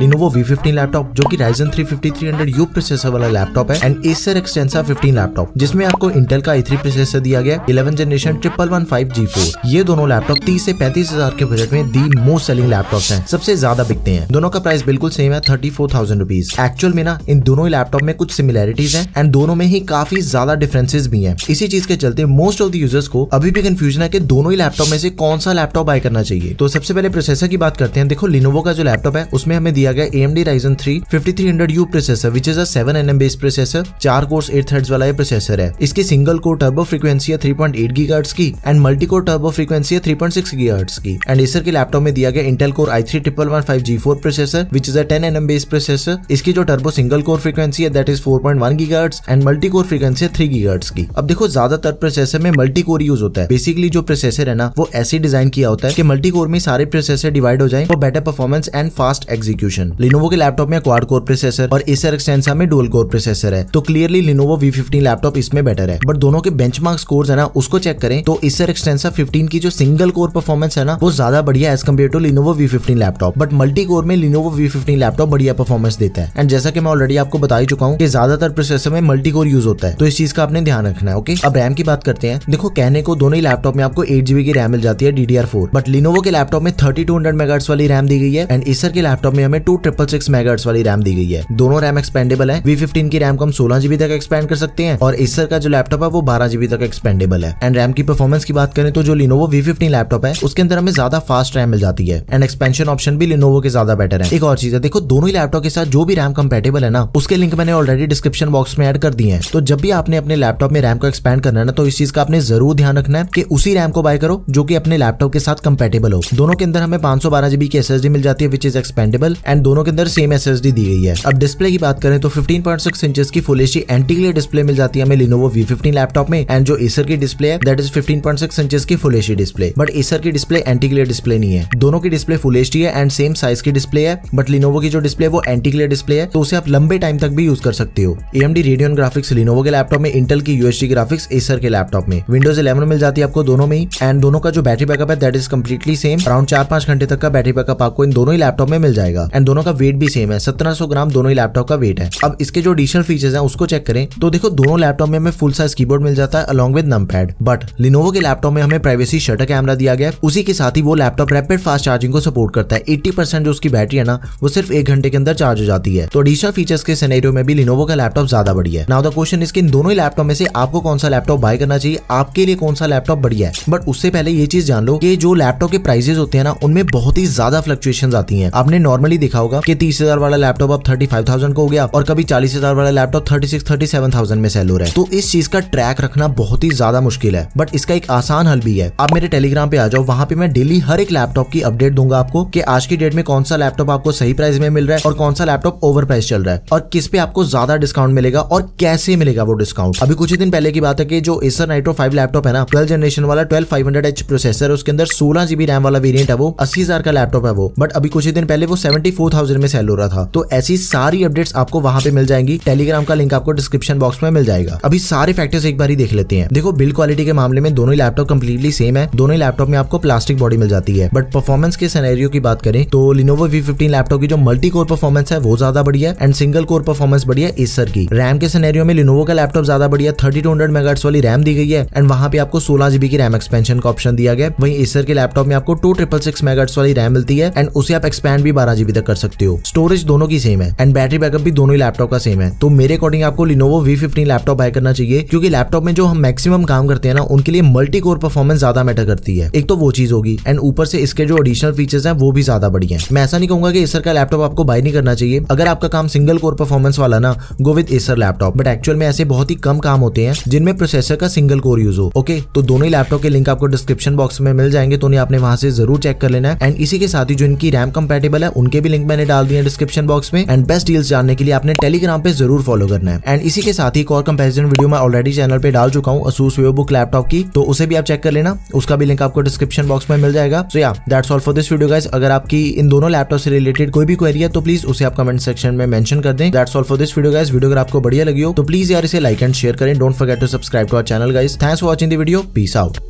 Lenovo V15 laptop जो कि Ryzen 3 5300U processor वाला लैपटॉप है एंड Acer Extensa 15 लैपटॉप जिसमें आपको Intel का i3 e प्रोसेसर दिया गया 11 generation triple one five G four ये दोनों लैपटॉप 30 से पैंतीस हजार के बजट में दी मोस्ट सेलिंग लैपटॉप्स हैं सबसे ज्यादा बिकते हैं दोनों का प्राइस बिल्कुल सेम है thirty four thousand rupees actual में ना इन दोनों ही लैपटॉप में कुछ सिमिलैरिटीज है एंड दोनों में ही काफी ज्यादा डिफरेंसेस भी है इसी चीज के चलते मोस्ट ऑफ द यूजर्स को अभी भी कंफ्यूजन है कि दोनों ही लैपटॉप में से कौन सा लैपटॉप बाय करना चाहिए तो सबसे पहले प्रोसेसर की बात करते हैं देखो लिनोवो का जो लैपटॉप है उसमें हमें दिया दिया गया AMD Ryzen three fifty three hundred U processor which is a seven N M base processor चार कोर्स एट थर्ड वाला प्रोसेसर है इसकी सिंगल कोर टर्बो फ्रीक्वेंसी है three point eight GHz and multi core turbo frequency है three point six GHz and Acer के laptop में दिया गया Intel core i three triple one five G four processor which is a ten N M base processor इसकी जो turbo single core frequency है that is four point one GHz and multi core frequency है three GHz अब देखो ज्यादातर processor में multi core use होता है बेसिकली जो प्रोसेसर है ना वो ऐसे डिजाइन किया होता है कि मल्टी कोर में सारे प्रोसेसर डिवाइड हो जाए वो better performance and fast execution variation Lenovo के लैपटॉप में क्वार कोर प्रोसेसर और एसर एक्सटेंसा में डुअल कोर प्रोसेसर है तो clearly Lenovo V fifteen laptop इसमें बेटर है बट दोनों के बेंच मार्क है ना उसको चेक करें तो एसर एक्सटेंसा फिफ्टीन की जो सिंगल कोर परफॉर्मेंस है ना वो ज्यादा बढ़िया as compare to Lenovo V fifteen laptop but multi core में लिनोवो वी फिफ्टीन लैपटॉप बढ़िया परफॉर्मेंस देता है एंड जैसा की मैं ऑलरेडी आपको बता चुका हूँ कि ज्यादातर प्रोसेसर में मल्टी कोर यूज होता है तो इस चीज का आपने ध्यान रखना है ओके अब रैम की बात करते हैं देखो कहने को दोनों ही लैपटॉप में आपको एट जीबी की रैम मिल जाती है डी बट लिनोवो के लैपटॉप में थर्टी टू हंड्रेड मेगा वाली रैम दी गई है एंड इसर के लैपटॉप में हमें हमें टू ट्रिपल सिक्स मेगाट्स वाली रैम दी गई है दोनों रैम एक्सपेंडेबल है वी फिफ्टीन की रैम को हम सोलह जीबी तक एक्सपेंड कर सकते हैं और इसर का जो लैपटॉप है वो बारह जीबी तक एक्सपेंडेबल है एंड रैम की परफॉर्मेंस की बात करें तो जो लिनोवो वी फिफ्टीन लैपटॉप है उसके अंदर हमें ज्यादा फास्ट रैम मिल जाती है एंड एक्सपेंशन ऑप्शन भी लिनोवो के ज्यादा बेटर है एक और चीज है देखो दोनों ही लैपटॉप के साथ जो भी रैम कम्पेटेबल है ना उसके लिंक मैंने ऑलरेडी डिस्क्रिप्शन बॉक्स में एड कर दी है तो जब भी आपने अपने लैपटॉप में रैम को एक्सपेंड करना है ना तो इस चीज का आपने जरूर ध्यान रखना है कि उसी रैम को बाय करो जो कि अपने लैपटॉप के साथ कंपेटेबल हो दोनों के अंदर हमें पांच सौ बारह जीबी की एस मिल जाती है विच इज एक्सपेंडेबल एंड दोनों के अंदर सेम एस दी गई है अब डिस्प्ले की बात करें तो फिफ्टीन पॉइंट सिक्स इंचेस की फुल एसी डी डिस्प्ले मिल जाती है हमें लिनोवो वी फिफ्टीन लैपटॉप में एंड जो एसर की डिस्प्ले है that is fifteen point six inches की full HD display but Acer की डिस्प्ले एंटी डिस्प्ले नहीं है दोनों की डिस्प्ले फुल एसी है एंड सेम साइज की डिस्प्ले है बट लिनोवो की जो डिस्प्ले वो एंटी डिस्प्ले है तो उसे आप लंबे टाइम तक भी यूज कर सकते हो AMD Radeon graphics Lenovo के लैपटॉप में इंटल की यूएसडी ग्राफिक्स एसर के लैपटॉप में विंडोज इलेवन मिल जाती है आपको दोनों में एंड दोनों का जो बैटरी बैकअप है that is completely same around चार पांच घंटे तक का बैटरी बैकअप आपको इन दोनों ही लैपटॉप में मिल जाएगा एंड दोनों का वेट भी सेम है सत्रह ग्राम दोनों ही लैपटॉप का वेट है अब इसके जो एडिशनल फीचर्स हैं उसको चेक करें तो देखो दोनों लैपटॉप में हमें फुल साइज कीबोर्ड मिल जाता है along with num pad but Lenovo के लैपटॉप में हमें प्राइवेसी शटर कैमरा दिया गया उसी के साथ ही वो लैपटॉप रैपिड फास्ट चार्जिंग को सपोर्ट करता है एट्टी जो उसकी बैटरी है ना वो सिर्फ एक घंटे के अंदर चार्ज हो जाती है तो एडिशनल फीचर्स के सिनेरियो में भी लिनोवो का लैपटॉप ज्यादा बढ़िया है नाउ द क्वेश्चन इसके दोनों ही लैपटॉप में से आपको कौन सा लैपटॉप बाय करना चाहिए आपके लिए कौन सा लैपटॉप बढ़िया है बट उससे पहले ये चीज जान लो कि जो लैपटॉप के प्राइजेस होते हैं ना उनमें बहुत ही ज्यादा फ्लक्चुएशन आती है आपने नॉर्मली लिखा होगा कि तीस हजार वाला लैपटॉप अब थर्टी फाइव थाउजेंड को हो गया और कभी चालीस हजार वाला laptop thirty six thirty seven thousand में सेल हो रहा है तो इस चीज का ट्रैक रखना बहुत ही ज्यादा मुश्किल है बट इसका एक आसान हल भी है आप मेरे टेलीग्राम पे आ जाओ वहाँ पे मैं डेली हर एक लैपटॉप की अपडेट दूंगा आपको कि आज की डेट में कौन सा लैपटॉप आपको सही प्राइस में मिल रहा है और कौन सा लैपटॉप ओवर प्राइस चल रहा है और किस पे आपको ज्यादा डिस्काउंट मिलेगा और कैसे मिलेगा वो डिस्काउंट अभी कुछ ही दिन पहले की बात है कि जो एसर नाइट्रो फाइव लैपटॉप है ना ट्वेल्व जनरेशन वाला twelve five hundred H processor उसके अंदर सोलह जीबी रैम वाला वेरियंट है वो अस्सी हजार का लैपटॉप है वो बट अभी कुछ ही दिन पहले वो सेवेंटी 24,000 थाउजेंड में सेल हो रहा था तो ऐसी सारी अपडेट्स आपको वहां पे मिल जाएंगी टेलीग्राम का लिंक आपको डिस्क्रिप्शन बॉक्स में मिल जाएगा अभी सारे फैक्टर्स एक बार ही देख लेते हैं देखो बिल्ड क्वालिटी के मामले में दोनों लैपटॉप कंप्लीटली सेम है दोनों लैपटॉप में आपको प्लास्टिक बॉडी मिल जाती है बट परफॉर्मेंस के सैनरियो की बात करें तो लिनोवो वी फिफ्टीन लैपटॉप की जो मल्टी कोर परफॉर्मेंस है वो ज्यादा बढ़िया है एंड सिंगल कोर परफॉर्मेंस बढ़िया है इसर की रैम के सैनरियो में लिनोवो का लैपटॉप ज्यादा बढ़िया थर्टी टू हंड्रेड मेगाट्स वाली रैम दी गई है एंड वहां पे आपको सोलह जीबी की रैम एक्सपेंशन का ऑप्शन दिया गया वहीं एसर के लैपटॉप में आपको टू ट्रिपल सिक्स मेगाट्स वाली रैम मिलती है एंड उसे आप एक्सपेंड भी बारह जीबी तक कर सकते हो स्टोरेज दोनों की सेम है एंड बैटरी बैकअप भी दोनों ही लैपटॉप का सेम है तो मेरे अकॉर्डिंग आपको Lenovo V fifteen laptop buy करना चाहिए क्योंकि लैपटॉप में जो हम मैक्सिमम काम करते हैं ना उनके लिए मल्टी कोर परफॉर्मेंस ज्यादा मैटर करती है एक तो वो चीज होगी एंड ऊपर से इसके जो एडिशनल फीचर्स है वो भी ज्यादा बढ़िया है मैं ऐसा नहीं कहूंगा कि एसर का लैपटॉप आपको बाय नहीं करना चाहिए अगर आपका काम सिंगल कोर परफॉर्मेंस वाला ना go with Acer laptop but actual में ऐसे बहुत ही कम काम होते हैं जिनमें प्रोसेसर का सिंगल कोर यूज हो ओके तो दोनों ही लैपटॉप के लिंक आपको डिस्क्रिप्शन बॉक्स में मिल जाएंगे तो उन्हें आपने वहां से जरूर चेक कर लेना है एंड इसी के साथ ही जो इनकी रैम कंपेटेबल है उनके भी लिंक लिंक मैंने डाल दी है डिस्क्रिप्शन बॉक्स में एंड बेस्ट डील्स जानने के लिए आपने टेलीग्राम पे जरूर फॉलो करना है एंड इसी के साथ ही एक और कंपेरिजन वीडियो मैं ऑलरेडी चैनल पे डाल चुका हूँ असूस वेव बुक लैपटॉप की तो उसे भी आप चेक कर लेना उसका भी लिंक आपको डिस्क्रिप्शन बॉक्स में मिल जाएगा so yeah that's all for this video guys अगर आपकी इन दोनों लैपटॉप से रिलेटेड कोई भी क्वेरी है तो प्लीज उसे आप कमेंट सेक्शन में मेंशन कर दें that's all for this video guys video अगर आपको बढ़िया लगी हो तो प्लीज यार इसे लाइक एंड शेयर करें don't forget to subscribe to our channel guys thanks for watching the video peace out